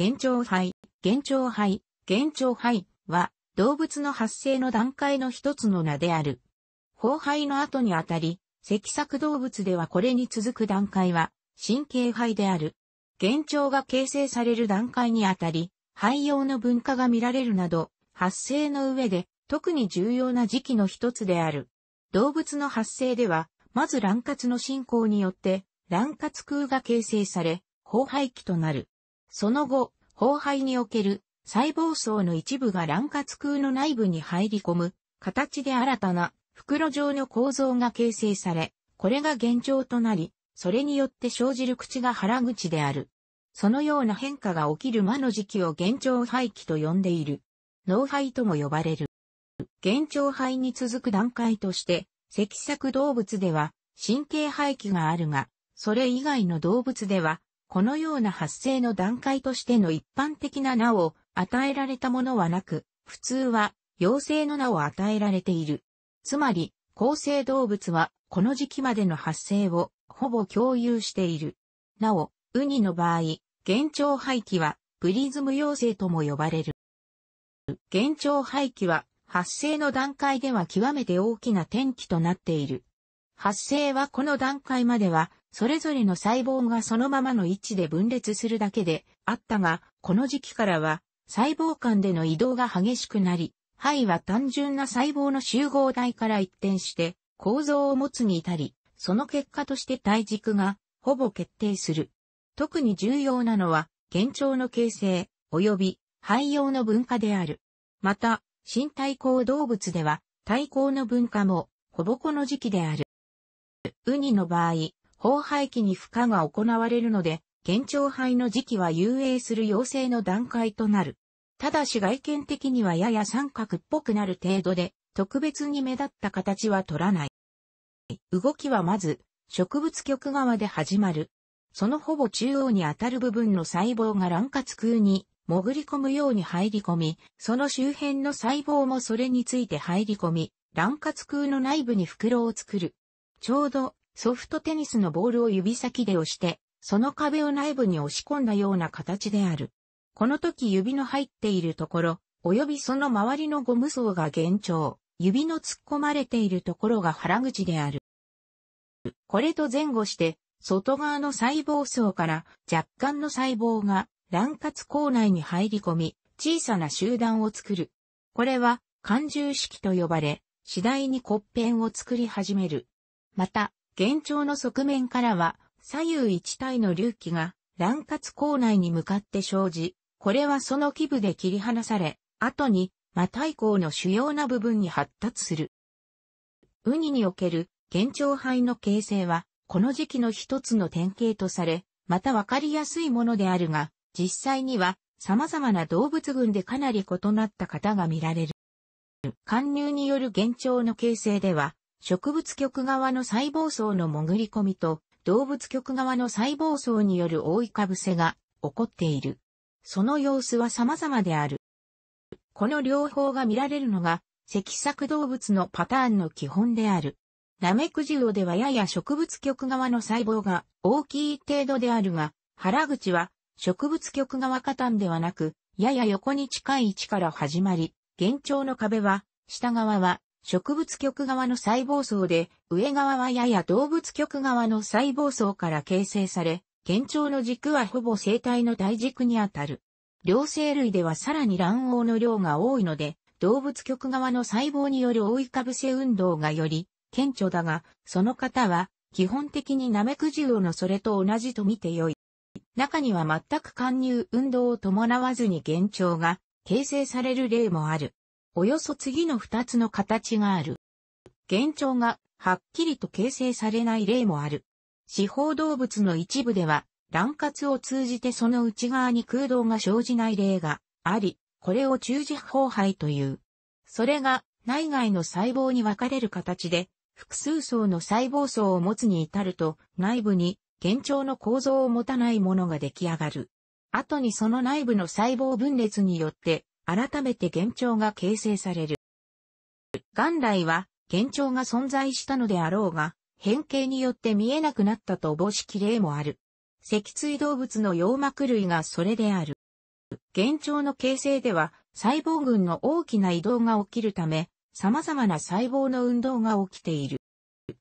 幻聴肺、幻聴肺、幻聴肺は動物の発生の段階の一つの名である。崩肺の後にあたり、脊索動物ではこれに続く段階は神経肺である。幻聴が形成される段階にあたり、肺用の分化が見られるなど、発生の上で特に重要な時期の一つである。動物の発生では、まず卵活の進行によって、卵活空が形成され、崩肺期となる。その後、崩廃における細胞層の一部が卵滑空の内部に入り込む形で新たな袋状の構造が形成され、これが現状となり、それによって生じる口が腹口である。そのような変化が起きる間の時期を現状廃棄と呼んでいる。脳廃とも呼ばれる。現状廃に続く段階として、脊索動物では神経廃棄があるが、それ以外の動物ではこのような発生の段階としての一般的な名を与えられたものはなく、普通は陽性の名を与えられている。つまり、構成動物はこの時期までの発生をほぼ共有している。なお、ウニの場合、現状廃棄はプリズム陽性とも呼ばれる。現状廃棄は発生の段階では極めて大きな転機となっている。発生はこの段階まではそれぞれの細胞がそのままの位置で分裂するだけであったが、この時期からは細胞間での移動が激しくなり、肺は単純な細胞の集合体から一転して構造を持つに至り、その結果として体軸がほぼ決定する。特に重要なのは、幻聴の形成、及び肺用の分化である。また、身体行動物では、体行の分化も、ほぼこの時期である。ウニの場合、放廃棄に負荷が行われるので、県庁廃の時期は遊泳する要請の段階となる。ただし外見的にはやや三角っぽくなる程度で、特別に目立った形は取らない。動きはまず、植物局側で始まる。そのほぼ中央に当たる部分の細胞が卵活空に潜り込むように入り込み、その周辺の細胞もそれについて入り込み、卵活空の内部に袋を作る。ちょうどソフトテニスのボールを指先で押して、その壁を内部に押し込んだような形である。この時指の入っているところ、及びその周りのゴム層が幻聴、指の突っ込まれているところが腹口である。これと前後して、外側の細胞層から若干の細胞が卵活口内に入り込み、小さな集団を作る。これは、感重式と呼ばれ、次第に骨片を作り始める。また、現状の側面からは、左右一体の隆起が、乱活口内に向かって生じ、これはその基部で切り離され、後に、馬体口の主要な部分に発達する。ウニにおける、現状肺の形成は、この時期の一つの典型とされ、またわかりやすいものであるが、実際には、様々な動物群でかなり異なった方が見られる。貫入による幻聴の形成では、植物局側の細胞層の潜り込みと動物局側の細胞層による覆いかぶせが起こっている。その様子は様々である。この両方が見られるのが、赤作動物のパターンの基本である。ナメクジオではやや植物局側の細胞が大きい程度であるが、腹口は植物局側加端ではなく、やや横に近い位置から始まり、現状の壁は、下側は植物極側の細胞層で、上側はやや動物極側の細胞層から形成され、幻聴の軸はほぼ生体の体軸にあたる。両生類ではさらに卵黄の量が多いので、動物極側の細胞による覆いかぶせ運動がより顕著だが、その方は基本的にナメクジオのそれと同じと見てよい。中には全く貫入運動を伴わずに幻聴が形成される例もある。およそ次の二つの形がある。幻聴がはっきりと形成されない例もある。四方動物の一部では、卵活を通じてその内側に空洞が生じない例があり、これを中耳包肺という。それが内外の細胞に分かれる形で、複数層の細胞層を持つに至ると、内部に幻聴の構造を持たないものが出来上がる。後にその内部の細胞分裂によって、改めて幻聴が形成される。元来は、幻聴が存在したのであろうが、変形によって見えなくなったとおぼしき例もある。脊椎動物の葉膜類がそれである。幻聴の形成では、細胞群の大きな移動が起きるため、様々な細胞の運動が起きている。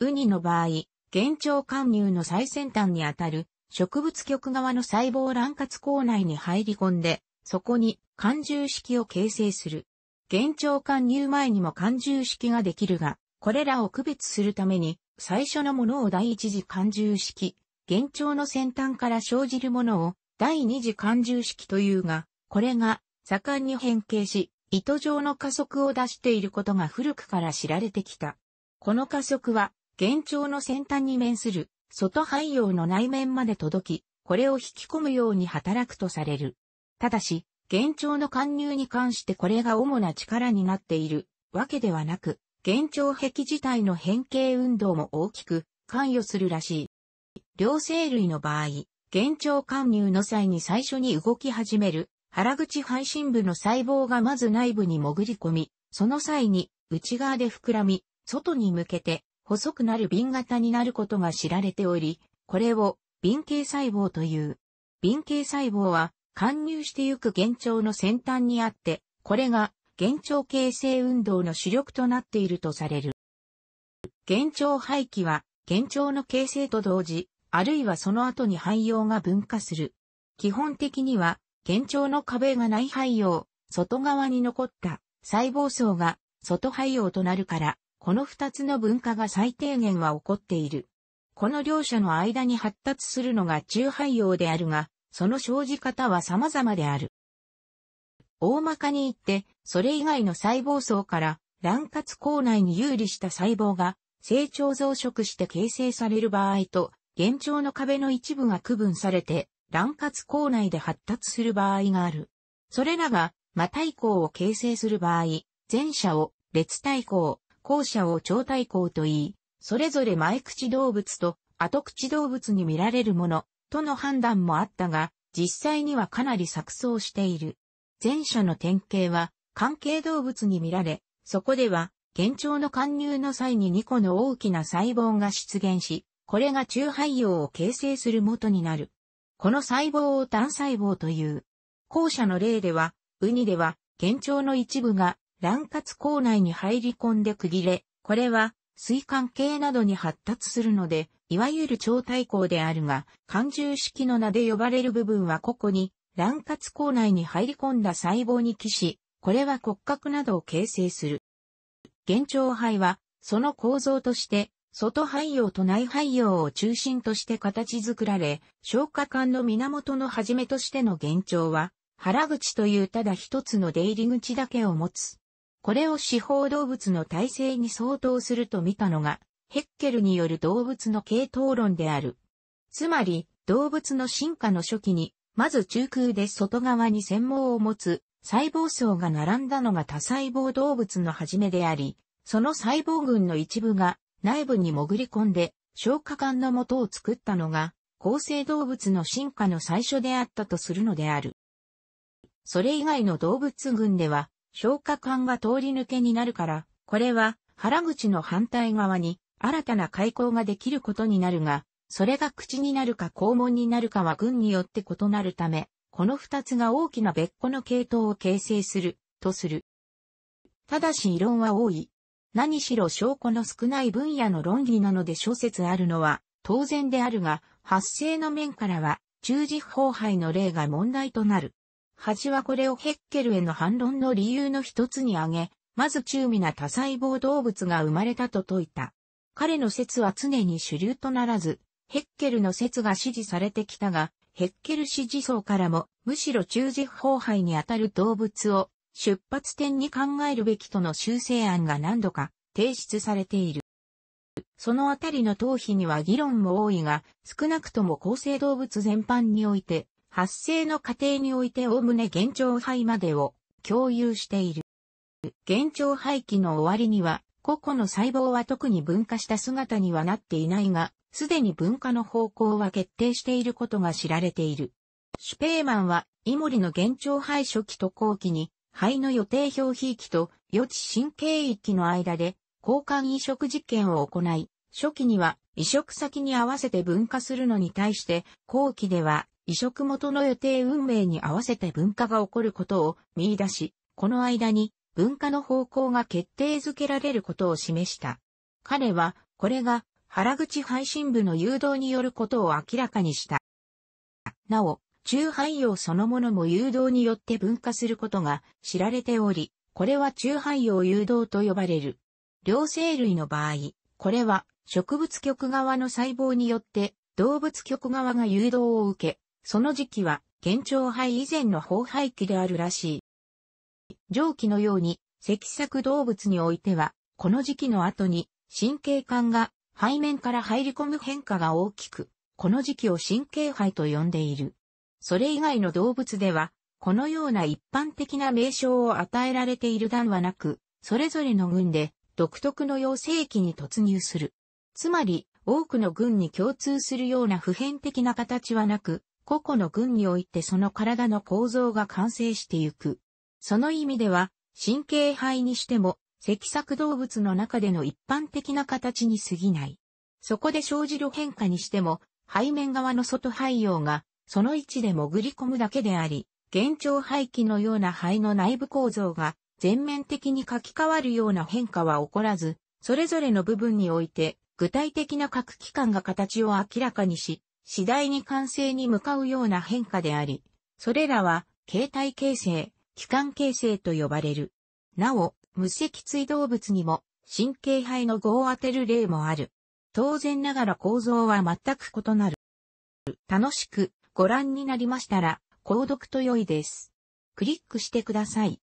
ウニの場合、幻聴貫入の最先端にあたる植物局側の細胞卵滑口内に入り込んで、そこに貫重式を形成する。現状貫入前にも貫重式ができるが、これらを区別するために、最初のものを第一次貫重式、現状の先端から生じるものを第二次貫重式というが、これが盛んに変形し、糸状の加速を出していることが古くから知られてきた。この加速は、現状の先端に面する外汎用の内面まで届き、これを引き込むように働くとされる。ただし、幻聴の貫入に関してこれが主な力になっているわけではなく、幻聴壁自体の変形運動も大きく関与するらしい。両生類の場合、幻聴貫入の際に最初に動き始める腹口配信部の細胞がまず内部に潜り込み、その際に内側で膨らみ、外に向けて細くなる瓶型になることが知られており、これを瓶形細胞という。瓶形細胞は貫入してゆく幻聴の先端にあって、これが幻聴形成運動の主力となっているとされる。幻聴廃棄は、幻聴の形成と同時、あるいはその後に廃用が分化する。基本的には、幻聴の壁がない廃用、外側に残った細胞層が外廃用となるから、この二つの分化が最低限は起こっている。この両者の間に発達するのが中廃用であるが、その生じ方は様々である。大まかに言って、それ以外の細胞層から卵活口内に有利した細胞が成長増殖して形成される場合と、現状の壁の一部が区分されて、卵活口内で発達する場合がある。それらが、マ対抗を形成する場合、前者を列対抗、後者を超対抗といい、それぞれ前口動物と後口動物に見られるもの、との判断もあったが、実際にはかなり錯綜している。前者の典型は関係動物に見られ、そこでは、幻聴の貫入の際に2個の大きな細胞が出現し、これが中肺葉を形成する元になる。この細胞を単細胞という。後者の例では、ウニでは、幻聴の一部が卵滑口内に入り込んで区切れ、これは水管系などに発達するので、いわゆる超大抗であるが、環重式の名で呼ばれる部分はここに、卵滑口内に入り込んだ細胞に寄し、これは骨格などを形成する。幻聴肺は、その構造として、外肺葉と内肺葉を中心として形作られ、消化管の源の始めとしての幻聴は、腹口というただ一つの出入り口だけを持つ。これを四方動物の体制に相当すると見たのが、ヘッケルによる動物の系統論である。つまり、動物の進化の初期に、まず中空で外側に繊毛を持つ細胞層が並んだのが多細胞動物の始めであり、その細胞群の一部が内部に潜り込んで消化管の元を作ったのが、構成動物の進化の最初であったとするのである。それ以外の動物群では、消化管が通り抜けになるから、これは腹口の反対側に新たな開口ができることになるが、それが口になるか肛門になるかは群によって異なるため、この二つが大きな別個の系統を形成する、とする。ただし異論は多い。何しろ証拠の少ない分野の論理なので諸説あるのは当然であるが、発生の面からは中耳法敗の例が問題となる。端はこれをヘッケルへの反論の理由の一つに挙げ、まず中身な多細胞動物が生まれたと説いた。彼の説は常に主流とならず、ヘッケルの説が支持されてきたが、ヘッケル支持層からも、むしろ中実法廃にあたる動物を出発点に考えるべきとの修正案が何度か提出されている。そのあたりの頭皮には議論も多いが、少なくとも構成動物全般において、発生の過程においておおむね幻聴肺までを共有している。幻聴廃棄の終わりには、個々の細胞は特に分化した姿にはなっていないが、すでに分化の方向は決定していることが知られている。シュペーマンは、イモリの幻聴肺初期と後期に、肺の予定表皮期と予知神経域の間で、交換移植実験を行い、初期には移植先に合わせて分化するのに対して、後期では移植元の予定運命に合わせて文化が起こることを見出し、この間に文化の方向が決定づけられることを示した。彼は、これが原口配信部の誘導によることを明らかにした。なお、中廃用そのものも誘導によって分化することが知られており、これは中廃用誘導と呼ばれる。両生類の場合、これは植物局側の細胞によって動物局側が誘導を受け、その時期は、現庁杯以前の崩廃期であるらしい。上記のように、脊索動物においては、この時期の後に、神経管が背面から入り込む変化が大きく、この時期を神経肺と呼んでいる。それ以外の動物では、このような一般的な名称を与えられている段はなく、それぞれの群で独特の養成期に突入する。つまり、多くの群に共通するような普遍的な形はなく、個々の群においてその体の構造が完成してゆく。その意味では、神経肺にしても、脊索動物の中での一般的な形に過ぎない。そこで生じる変化にしても、背面側の外肺葉が、その位置で潜り込むだけであり、現状廃棄のような肺の内部構造が全面的に書き換わるような変化は起こらず、それぞれの部分において具体的な各器官が形を明らかにし、次第に完成に向かうような変化であり、それらは形態形成、器官形成と呼ばれる。なお、無脊椎動物にも神経肺の語を当てる例もある。当然ながら構造は全く異なる。楽しくご覧になりましたら、購読と良いです。クリックしてください。